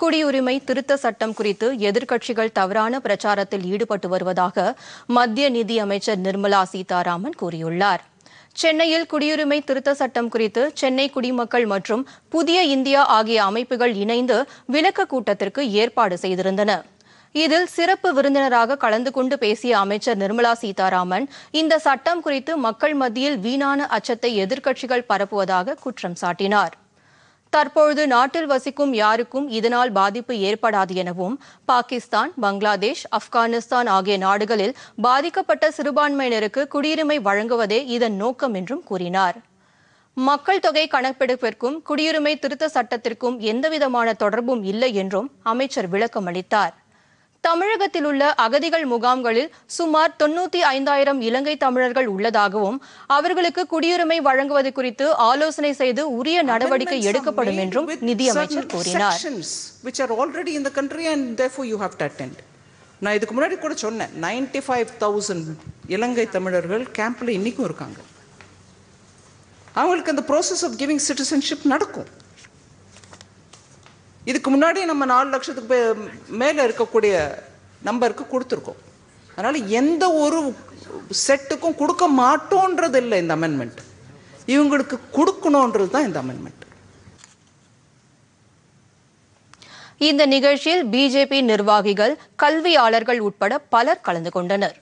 குடியுரிமை திருத்த சட்டம் குறித்து எதிர்க்கட்சிகள் தவறான பிரச்சாரத்தில் ஈடுபட்டு வருவதாக மத்திய நிதியமைச்சர் நிர்மலா சீதாராமன் கூறியுள்ளார் சென்னையில் குடியுரிமை திருத்த சட்டம் குறித்து சென்னை குடிமக்கள் மற்றும் புதிய இந்தியா ஆகிய அமைப்புகள் இணைந்து விளக்க கூட்டத்திற்கு ஏற்பாடு செய்திருந்தன இதில் சிறப்பு விருந்தினராக கலந்து கொண்டு பேசிய அமைச்சர் நிர்மலா சீதாராமன் இந்த சட்டம் குறித்து மக்கள் மத்தியில் வீணான அச்சத்தை எதிர்க்கட்சிகள் பரப்புவதாக குற்றம் சாட்டினாா் தற்பொழுது நாட்டில் வசிக்கும் யாருக்கும் இதனால் பாதிப்பு ஏற்படாது எனவும் பாகிஸ்தான் பங்களாதேஷ் ஆப்கானிஸ்தான் ஆகிய நாடுகளில் பாதிக்கப்பட்ட சிறுபான்மையினருக்கு குடியுரிமை வழங்குவதே இதன் நோக்கம் என்றும் கூறினார் மக்கள் தொகை கணக்கெடுப்பிற்கும் குடியுரிமை திருத்த சட்டத்திற்கும் எந்தவிதமான தொடர்பும் இல்லை என்றும் அமைச்சர் விளக்கம் அளித்தாா் தமிழகத்தில் உள்ள அகதிகள் முகாம்களில் சுமார் தொன்னூத்தி ஐந்தாயிரம் இலங்கை தமிழர்கள் உள்ளதாகவும் அவர்களுக்கு குடியுரிமை வழங்குவது குறித்து ஆலோசனை செய்து உரிய நடவடிக்கை எடுக்கப்படும் என்றும் நிதியமைச்சர் கூறினார் which are already in the country and therefore you have to attend நான் இதுக்கு முன்னாடி கூட சொன்னேன் நைன்டி ஃபைவ் தௌசண்ட் இலங்கை தமிழர்கள் கேம்பில் இன்றைக்கும் இருக்காங்க அவங்களுக்கு அந்த ப்ராசஸ் ஆஃப் கிவிங் சிட்டிசன்ஷிப் நடக்கும் இதுக்கு முன்னாடி நம்ம நாலு லட்சத்துக்கு மேலே இருக்கக்கூடிய நம்பருக்கு கொடுத்துருக்கோம் அதனால் எந்த ஒரு செட்டுக்கும் கொடுக்க மாட்டோன்றது இல்லை இந்த அமெண்ட்மெண்ட் இவங்களுக்கு கொடுக்கணுன்றது தான் இந்த அமெண்ட்மெண்ட் இந்த நிகழ்ச்சியில் பிஜேபி நிர்வாகிகள் கல்வியாளர்கள் உட்பட பலர் கலந்து கொண்டனர்